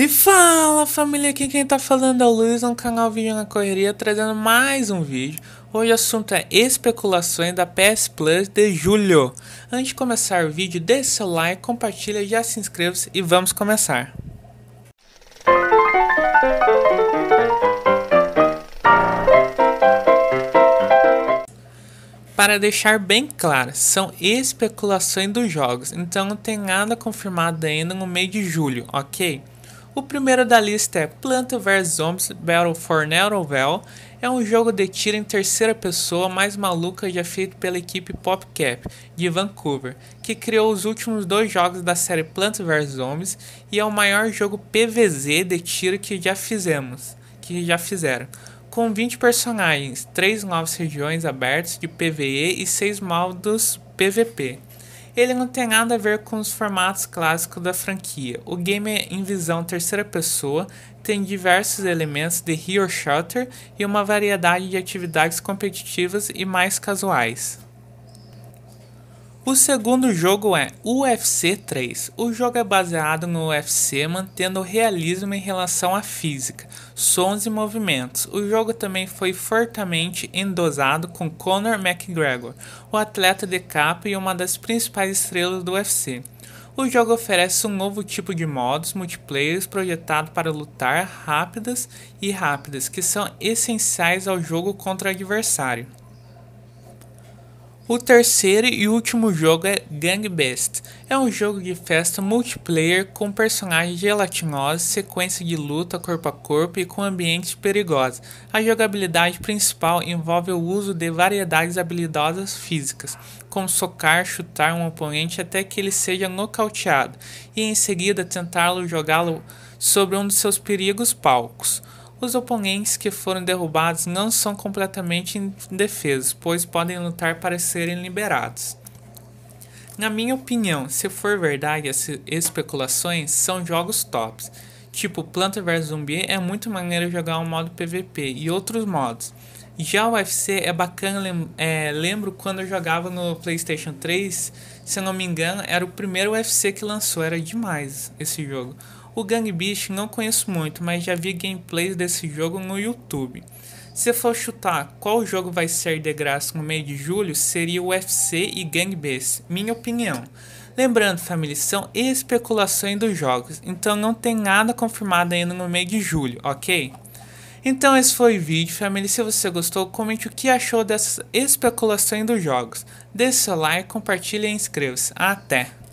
E fala família, aqui quem tá falando é o Luiz no canal Vídeo na Correria, trazendo mais um vídeo. Hoje o assunto é especulações da PS Plus de julho. Antes de começar o vídeo, deixe seu like, compartilha, já se inscreva -se, e vamos começar. Para deixar bem claro, são especulações dos jogos, então não tem nada confirmado ainda no mês de julho, ok? O primeiro da lista é Planta vs Zombies Battle for Nerovell. É um jogo de tiro em terceira pessoa mais maluca já feito pela equipe PopCap de Vancouver, que criou os últimos dois jogos da série Plants vs Zombies e é o maior jogo PVZ de tiro que já fizemos, que já fizeram. Com 20 personagens, 3 novas regiões abertas de PvE e 6 modos PvP ele não tem nada a ver com os formatos clássicos da franquia. O game é em visão terceira pessoa, tem diversos elementos de hero shooter e uma variedade de atividades competitivas e mais casuais. O segundo jogo é UFC 3. O jogo é baseado no UFC, mantendo o realismo em relação à física, sons e movimentos. O jogo também foi fortemente endosado com Conor McGregor, o atleta de capa e uma das principais estrelas do UFC. O jogo oferece um novo tipo de modos multiplayer projetado para lutar rápidas e rápidas, que são essenciais ao jogo contra o adversário. O terceiro e último jogo é Gang Best. É um jogo de festa multiplayer com personagens gelatinosos, sequência de luta corpo a corpo e com ambientes perigosos. A jogabilidade principal envolve o uso de variedades habilidosas físicas, como socar, chutar um oponente até que ele seja nocauteado e em seguida tentá-lo jogá-lo sobre um de seus perigos palcos. Os oponentes que foram derrubados não são completamente indefesos, pois podem lutar para serem liberados. Na minha opinião, se for verdade as especulações, são jogos tops. Tipo, Planta vs Zumbi é muito maneiro jogar um modo PVP e outros modos. Já o UFC é bacana, lem é, lembro quando eu jogava no PlayStation 3, se não me engano, era o primeiro UFC que lançou, era demais esse jogo. O Gang Beast não conheço muito, mas já vi gameplays desse jogo no YouTube. Se for chutar qual jogo vai ser de graça no meio de julho, seria UFC e Gang Beast, minha opinião. Lembrando, família, são especulações dos jogos, então não tem nada confirmado ainda no meio de julho, ok? Então esse foi o vídeo, família. Se você gostou, comente o que achou dessas especulações dos jogos. Deixe seu like, compartilhe e inscreva-se. Até!